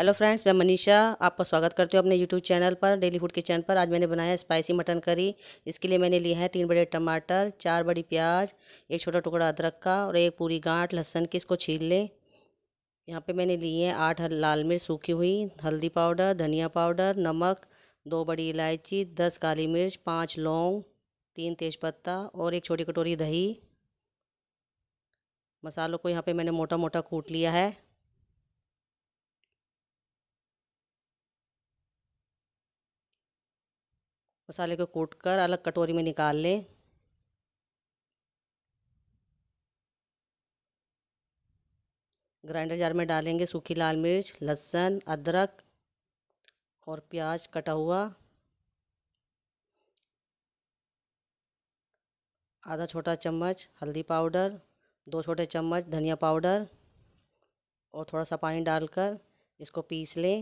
hello friends मैं मनीषा आपका स्वागत करती हूँ अपने यूट्यूब चैनल पर डेली फूड के चैनल पर आज मैंने बनाया स्पाइसी मटन करी इसके लिए मैंने लिए हैं तीन बड़े टमाटर चार बड़ी प्याज एक छोटा टुकड़ा अदरक का और एक पूरी गांठ लहसन की इसको छील लें यहाँ पे मैंने लिए हैं आठ लाल मिर्च सूखी हुई हल्दी पाउडर धनिया पाउडर नमक दो बड़ी इलायची दस काली मिर्च पाँच लौंग तीन तेज और एक छोटी कटोरी दही मसालों को यहाँ पर मैंने मोटा मोटा कूट लिया है मसाले को कूट कर अलग कटोरी में निकाल लें ग्राइंडर जार में डालेंगे सूखी लाल मिर्च लहसुन अदरक और प्याज कटा हुआ आधा छोटा चम्मच हल्दी पाउडर दो छोटे चम्मच धनिया पाउडर और थोड़ा सा पानी डालकर इसको पीस लें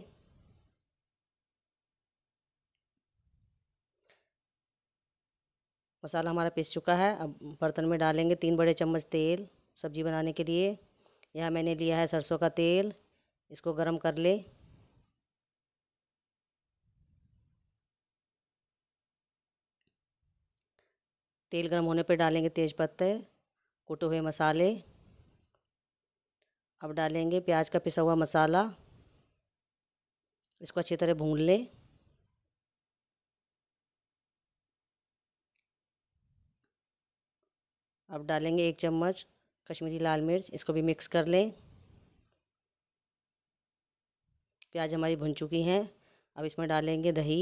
मसाला हमारा पिस चुका है अब बर्तन में डालेंगे तीन बड़े चम्मच तेल सब्जी बनाने के लिए यहाँ मैंने लिया है सरसों का तेल इसको गरम कर ले तेल गरम होने पर डालेंगे तेज पत्ते कुटे हुए मसाले अब डालेंगे प्याज का पिसा हुआ मसाला इसको अच्छी तरह भून लें अब डालेंगे एक चम्मच कश्मीरी लाल मिर्च इसको भी मिक्स कर लें प्याज हमारी भुन चुकी हैं अब इसमें डालेंगे दही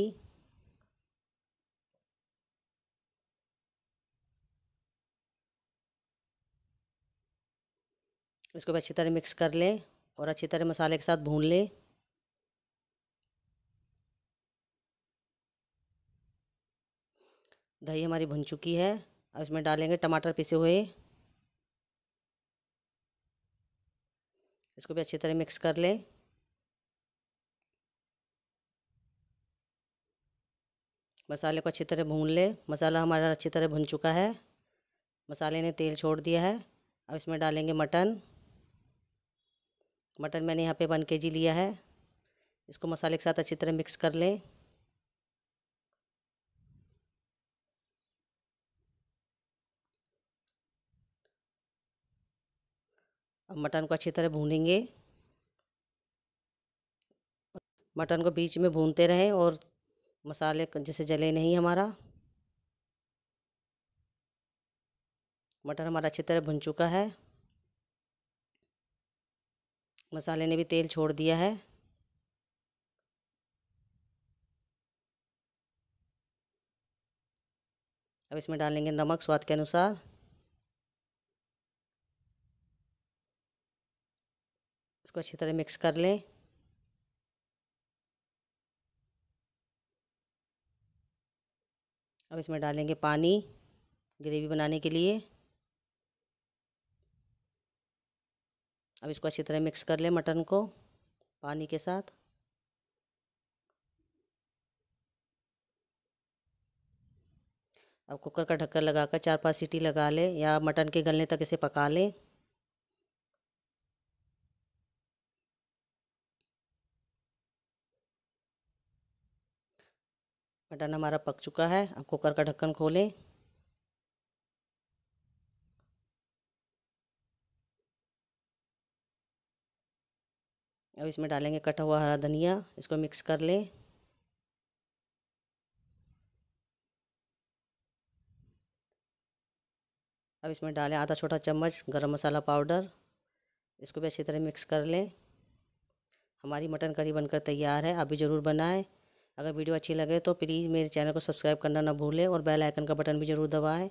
इसको भी अच्छी तरह मिक्स कर लें और अच्छी तरह मसाले के साथ भून लें दही हमारी भुन चुकी है अब इसमें डालेंगे टमाटर पिसे हुए इसको भी अच्छी तरह मिक्स कर लें मसाले को अच्छी तरह भून लें मसाला हमारा अच्छी तरह भुन चुका है मसाले ने तेल छोड़ दिया है अब इसमें डालेंगे मटन मटन मैंने यहाँ पे वन के जी लिया है इसको मसाले के साथ अच्छी तरह मिक्स कर लें अब मटन को अच्छी तरह भूनेंगे मटन को बीच में भूनते रहें और मसाले जैसे जले नहीं हमारा मटन हमारा अच्छी तरह भुन चुका है मसाले ने भी तेल छोड़ दिया है अब इसमें डालेंगे नमक स्वाद के अनुसार इसको अच्छी तरह मिक्स कर लें अब इसमें डालेंगे पानी ग्रेवी बनाने के लिए अब इसको अच्छी तरह मिक्स कर लें मटन को पानी के साथ अब कुकर का ढक्कन लगाकर चार पांच सीटी लगा लें या मटन के गलने तक इसे पका लें मटन हमारा पक चुका है अब कुकर का ढक्कन खोलें अब इसमें डालेंगे कटा हुआ हरा धनिया इसको मिक्स कर लें अब इसमें डालें आधा छोटा चम्मच गरम मसाला पाउडर इसको भी अच्छी तरह मिक्स कर लें हमारी मटन करी बनकर तैयार है आप भी ज़रूर बनाएं अगर वीडियो अच्छी लगे तो प्लीज़ मेरे चैनल को सब्सक्राइब करना ना भूलें और बेल आइकन का बटन भी ज़रूर दबाएं